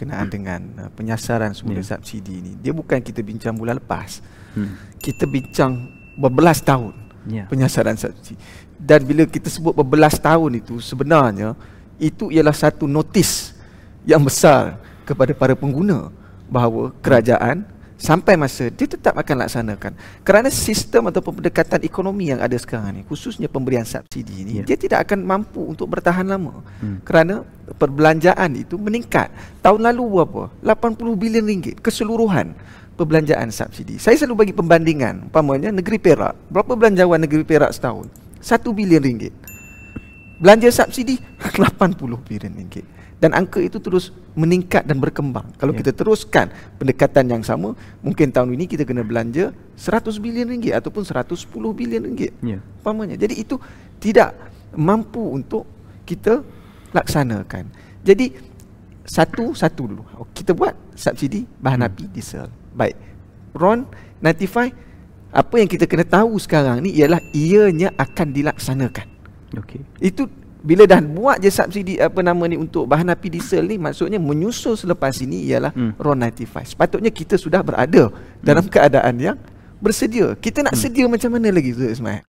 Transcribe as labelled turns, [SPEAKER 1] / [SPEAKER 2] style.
[SPEAKER 1] berkenaan hmm. dengan uh, penyasaran semula yeah. subsidi ini. Dia bukan kita bincang bulan lepas. Hmm. Kita bincang berbelas tahun yeah. penyasaran subsidi. Dan bila kita sebut berbelas tahun itu sebenarnya itu ialah satu notis yang besar kepada para pengguna bahawa kerajaan sampai masa dia tetap akan laksanakan kerana sistem atau pendekatan ekonomi yang ada sekarang ni khususnya pemberian subsidi ni yeah. dia tidak akan mampu untuk bertahan lama hmm. kerana perbelanjaan itu meningkat tahun lalu berapa 80 bilion ringgit keseluruhan perbelanjaan subsidi saya selalu bagi pembandingan umpamanya negeri Perak berapa belanjawan negeri Perak setahun 1 bilion ringgit belanja subsidi 80 bilion ringgit dan angka itu terus meningkat dan berkembang. Kalau ya. kita teruskan pendekatan yang sama, mungkin tahun ini kita kena belanja 100 bilion ringgit ataupun 110 bilion ringgit. Ya. Umpamanya. Jadi itu tidak mampu untuk kita laksanakan. Jadi satu satu dulu. Kita buat subsidi bahan hmm. api hmm. diesel. Baik. Ron notify apa yang kita kena tahu sekarang ni ialah ianya akan dilaksanakan. Okey. Itu bila dah buat je subsidi apa nama ni untuk bahan api diesel ni maksudnya menyusul selepas ini ialah hmm. RON95. Sepatutnya kita sudah berada dalam hmm. keadaan yang bersedia. Kita nak hmm. sedia macam mana lagi Zul Ismail?